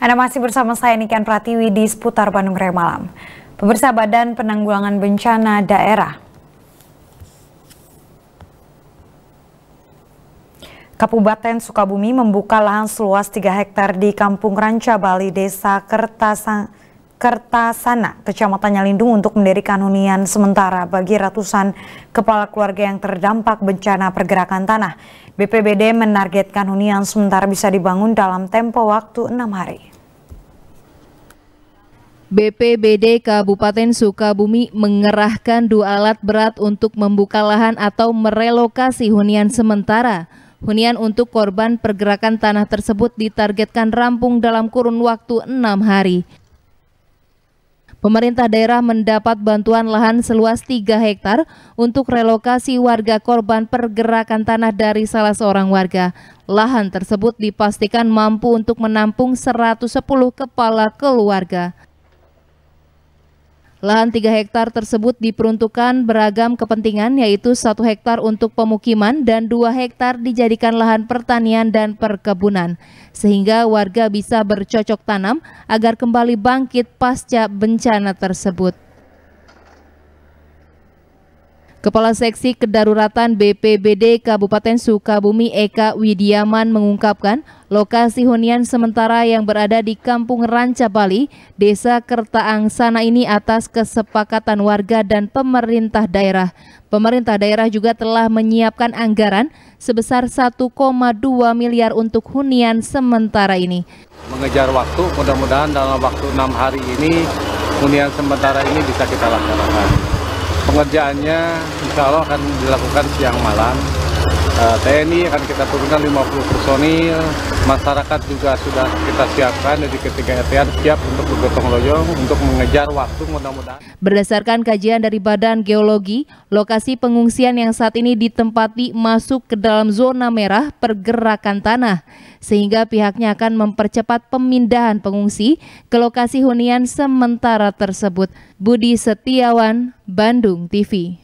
Anda masih bersama saya Niken Pratiwi di seputar Bandung Raya Malam. Pemirsa Badan Penanggulangan Bencana Daerah Kabupaten Sukabumi membuka lahan seluas 3 hektar di Kampung Ranca Bali Desa Kertasang Kertasana, Kecamatan Nyalindung untuk mendirikan hunian sementara bagi ratusan kepala keluarga yang terdampak bencana pergerakan tanah. BPBD menargetkan hunian sementara bisa dibangun dalam tempo waktu enam hari. BPBD Kabupaten Sukabumi mengerahkan dua alat berat untuk membuka lahan atau merelokasi hunian sementara. Hunian untuk korban pergerakan tanah tersebut ditargetkan rampung dalam kurun waktu enam hari. Pemerintah daerah mendapat bantuan lahan seluas 3 hektar untuk relokasi warga korban pergerakan tanah dari salah seorang warga. Lahan tersebut dipastikan mampu untuk menampung 110 kepala keluarga. Lahan 3 hektar tersebut diperuntukkan beragam kepentingan yaitu 1 hektar untuk pemukiman dan 2 hektar dijadikan lahan pertanian dan perkebunan sehingga warga bisa bercocok tanam agar kembali bangkit pasca bencana tersebut. Kepala Seksi Kedaruratan BPBD Kabupaten Sukabumi Eka Widiaman mengungkapkan lokasi hunian sementara yang berada di Kampung Ranca Bali, Desa Kertaangsana ini atas kesepakatan warga dan pemerintah daerah. Pemerintah daerah juga telah menyiapkan anggaran sebesar 1,2 miliar untuk hunian sementara ini. Mengejar waktu, mudah-mudahan dalam waktu enam hari ini hunian sementara ini bisa kita laksanakan pengerjaannya insya Allah akan dilakukan siang malam Eh, TNI akan kita turunkan 50 personil masyarakat juga sudah kita siapkan dari ketiga RTR siap untuk bergotong royong untuk mengejar waktu mudah-mudahan berdasarkan kajian dari Badan Geologi lokasi pengungsian yang saat ini ditempati masuk ke dalam zona merah pergerakan tanah sehingga pihaknya akan mempercepat pemindahan pengungsi ke lokasi hunian sementara tersebut Budi Setiawan Bandung TV